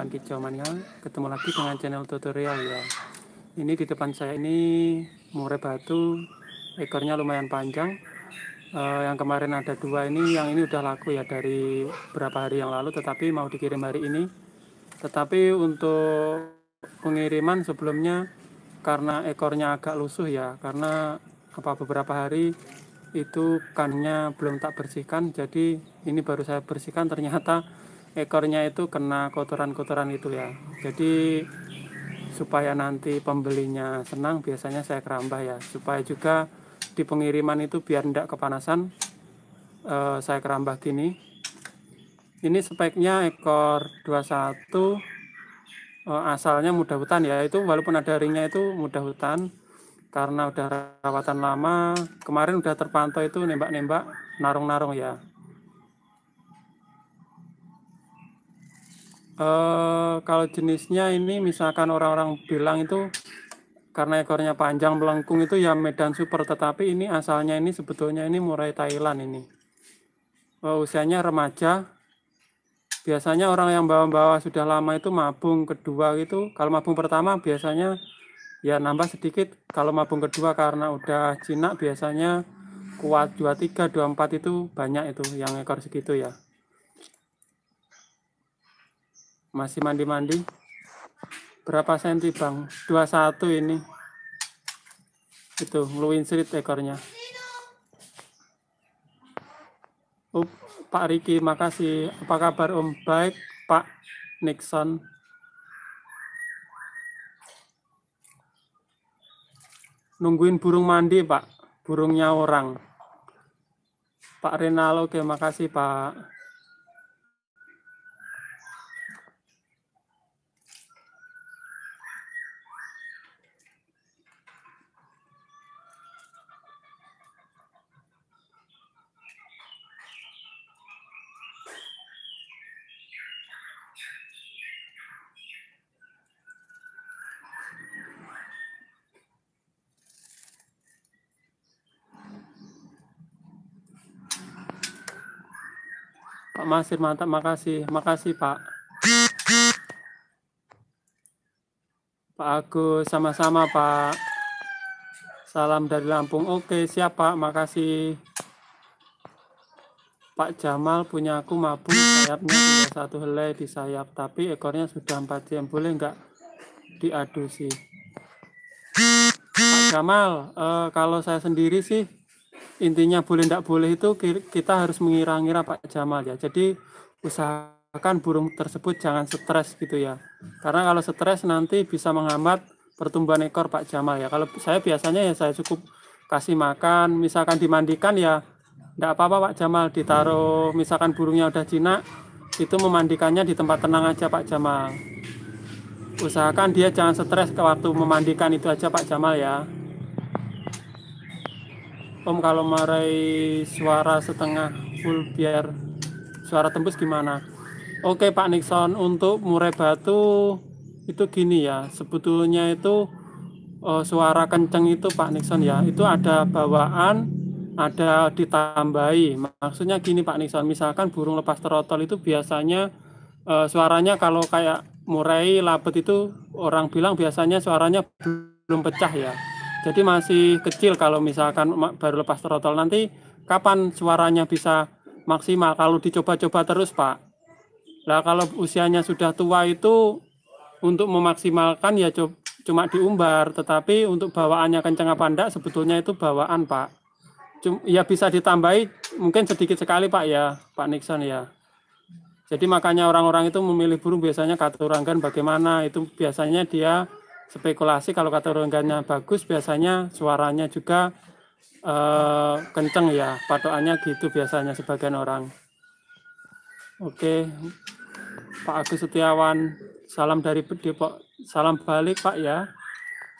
kawan kicau mania ketemu lagi dengan channel tutorial ya ini di depan saya ini murai batu ekornya lumayan panjang uh, yang kemarin ada dua ini yang ini udah laku ya dari berapa hari yang lalu tetapi mau dikirim hari ini tetapi untuk pengiriman sebelumnya karena ekornya agak lusuh ya karena apa beberapa hari itu kannya belum tak bersihkan jadi ini baru saya bersihkan ternyata ekornya itu kena kotoran-kotoran itu ya jadi supaya nanti pembelinya senang biasanya saya kerambah ya supaya juga di pengiriman itu biar tidak kepanasan eh, saya kerambah gini ini speknya ekor 21 eh, asalnya mudah hutan ya itu walaupun ada ringnya itu mudah hutan karena udah rawatan lama kemarin udah terpantau itu nembak-nembak narung-narung ya Eh, kalau jenisnya ini misalkan orang-orang bilang itu karena ekornya panjang melengkung itu ya Medan Super tetapi ini asalnya ini sebetulnya ini murai Thailand ini uh, usianya remaja biasanya orang yang bawa-bawa sudah lama itu mabung kedua gitu. kalau mabung pertama biasanya ya nambah sedikit kalau mabung kedua karena udah jinak biasanya kuat 23 24 itu banyak itu yang ekor segitu ya masih mandi-mandi berapa senti bang 21 ini itu ngeluin serit ekornya Up, Pak Riki makasih apa kabar Om baik Pak Nixon nungguin burung mandi Pak burungnya orang Pak Rinalo oke makasih Pak Pak Masir mantap, makasih, makasih Pak. Pak Agus, sama-sama Pak. Salam dari Lampung. Oke, siapa Pak, makasih. Pak Jamal punya aku mabuk sayapnya sudah satu helai di sayap tapi ekornya sudah empat jam boleh nggak diadu sih Pak Jamal eh, kalau saya sendiri sih intinya boleh tidak boleh itu kita harus mengira-ngira Pak Jamal ya. Jadi usahakan burung tersebut jangan stres gitu ya. Karena kalau stres nanti bisa menghambat pertumbuhan ekor Pak Jamal ya. Kalau saya biasanya ya saya cukup kasih makan, misalkan dimandikan ya tidak apa-apa Pak Jamal ditaruh misalkan burungnya udah jinak itu memandikannya di tempat tenang aja Pak Jamal. Usahakan dia jangan stres ke waktu memandikan itu aja Pak Jamal ya. Om kalau marai suara setengah full biar suara tembus gimana? Oke Pak Nixon, untuk murai batu itu gini ya, sebetulnya itu uh, suara kenceng itu Pak Nixon ya, itu ada bawaan, ada ditambahi. Maksudnya gini Pak Nixon, misalkan burung lepas terotol itu biasanya uh, suaranya kalau kayak murai labet itu orang bilang biasanya suaranya belum pecah ya jadi masih kecil kalau misalkan baru lepas trotol nanti kapan suaranya bisa maksimal kalau dicoba-coba terus Pak. Nah kalau usianya sudah tua itu untuk memaksimalkan ya cuma diumbar, tetapi untuk bawaannya kenceng apa enggak sebetulnya itu bawaan Pak. Cuma, ya bisa ditambahi mungkin sedikit sekali Pak ya Pak Nixon ya. Jadi makanya orang-orang itu memilih burung biasanya katuranggan bagaimana itu biasanya dia spekulasi kalau kata orangnya bagus biasanya suaranya juga eh, kenceng ya patokannya gitu biasanya sebagian orang oke Pak Agus Setiawan salam dari Depok salam balik Pak ya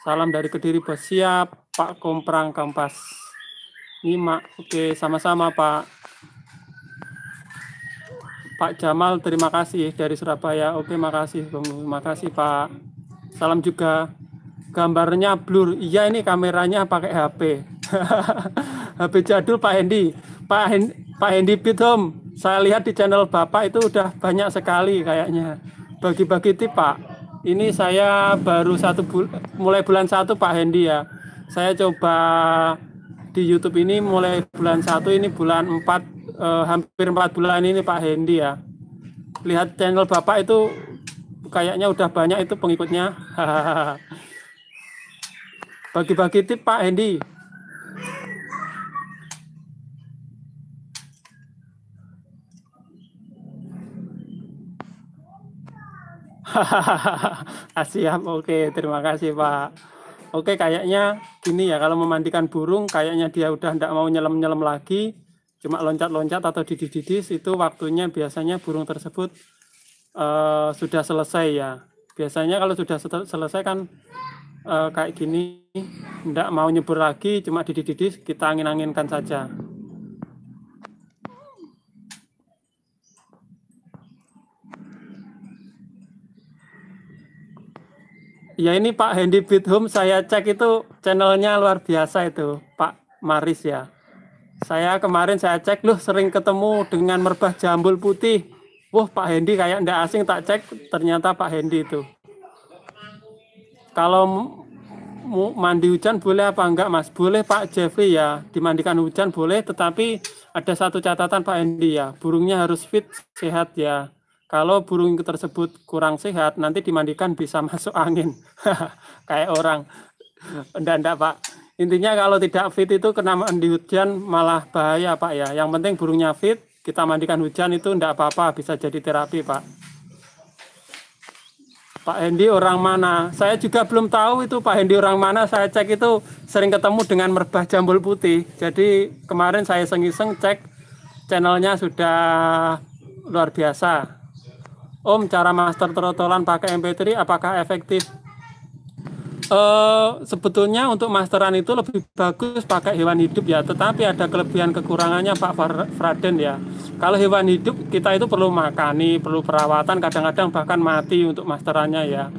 salam dari Kediri bersiap, Pak Komprang Kampas Nyimak oke sama-sama Pak Pak Jamal terima kasih dari Surabaya oke makasih terima kasih Pak Salam juga. Gambarnya blur. Iya ini kameranya pakai HP. HP jadul Pak Hendi. Pak Hendi, Pak Hendi Pitom Saya lihat di channel Bapak itu udah banyak sekali kayaknya. Bagi-bagi tip Pak. Ini saya baru satu bul mulai bulan satu Pak Hendi ya. Saya coba di YouTube ini mulai bulan satu ini bulan empat eh, hampir empat bulan ini Pak Hendi ya. Lihat channel Bapak itu kayaknya udah banyak itu pengikutnya. Bagi-bagi tip Pak Hendy. Siap, oke. Terima kasih, Pak. Oke, kayaknya gini ya, kalau memandikan burung, kayaknya dia udah tidak mau nyelam-nyelam lagi, cuma loncat-loncat atau didididis, itu waktunya biasanya burung tersebut Eh, sudah selesai ya. Biasanya kalau sudah selesai kan uh, kayak gini, tidak mau nyebur lagi, cuma didididis, kita angin-anginkan saja. Ya ini Pak Hendy Bithum saya cek itu channelnya luar biasa itu Pak Maris ya. Saya kemarin saya cek loh sering ketemu dengan merbah jambul putih wah Pak Hendi kayak ndak asing tak cek ternyata Pak Hendi itu kalau mau mandi hujan boleh apa enggak mas? Boleh Pak Jeffrey ya, dimandikan hujan boleh, tetapi ada satu catatan Pak Hendy ya, burungnya harus fit, sehat ya. Kalau burung tersebut kurang sehat, nanti dimandikan bisa masuk angin. Kayak orang. Enggak, enggak Pak. Intinya kalau tidak fit itu kena mandi hujan malah bahaya Pak ya. Yang penting burungnya fit, kita mandikan hujan itu tidak apa-apa bisa jadi terapi Pak Pak Hendi orang mana saya juga belum tahu itu Pak Hendi orang mana saya cek itu sering ketemu dengan merbah jambul putih jadi kemarin saya sengiseng cek channelnya sudah luar biasa Om cara master trotolan pakai MP3 apakah efektif Uh, sebetulnya untuk masteran itu lebih bagus pakai hewan hidup ya, tetapi ada kelebihan kekurangannya Pak Fraden ya. Kalau hewan hidup kita itu perlu makani, perlu perawatan, kadang-kadang bahkan mati untuk masterannya ya.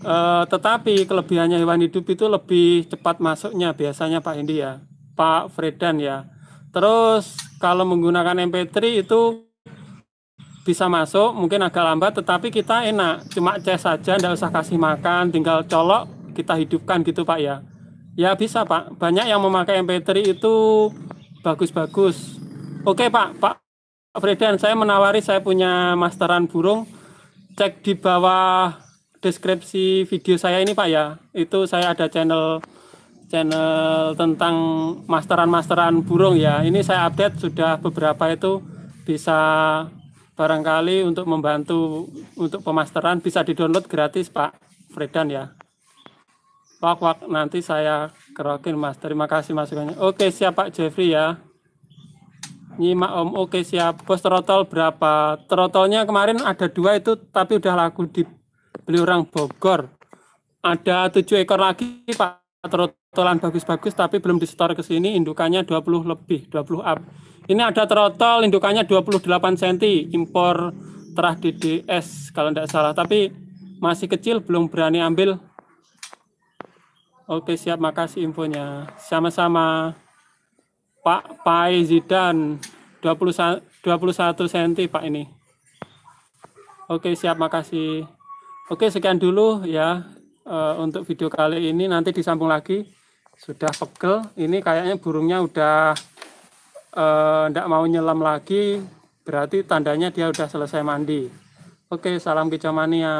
Uh, tetapi kelebihannya hewan hidup itu lebih cepat masuknya biasanya Pak Indi ya, Pak Fredan ya. Terus kalau menggunakan MP3 itu bisa masuk mungkin agak lambat tetapi kita enak cuma cek saja tidak usah kasih makan tinggal colok kita hidupkan gitu Pak ya. Ya bisa Pak. Banyak yang memakai MP3 itu bagus-bagus. Oke Pak, Pak Fredan, saya menawari saya punya masteran burung. Cek di bawah deskripsi video saya ini Pak ya. Itu saya ada channel channel tentang masteran-masteran burung ya. Ini saya update sudah beberapa itu bisa barangkali untuk membantu untuk pemasteran bisa di download gratis Pak Fredan ya. Wak wak nanti saya kerokin Mas. Terima kasih masukannya. Oke siap Pak Jeffrey ya. Nyimak Om. Oke siap. Bos trotol berapa? Trotolnya kemarin ada dua itu tapi udah laku dibeli orang Bogor. Ada tujuh ekor lagi Pak trotolan bagus-bagus tapi belum disetor ke sini indukannya 20 lebih 20 up ini ada trotol indukannya 28 cm impor terah DDS kalau tidak salah tapi masih kecil belum berani ambil Oke, siap. Makasih infonya. Sama-sama. Pak Pai Zidan, 21, 21 cm Pak ini. Oke, siap. Makasih. Oke, sekian dulu ya e, untuk video kali ini. Nanti disambung lagi. Sudah pegel. Ini kayaknya burungnya udah tidak eh, e, mau nyelam lagi. Berarti tandanya dia udah selesai mandi. Oke, salam kicau mania.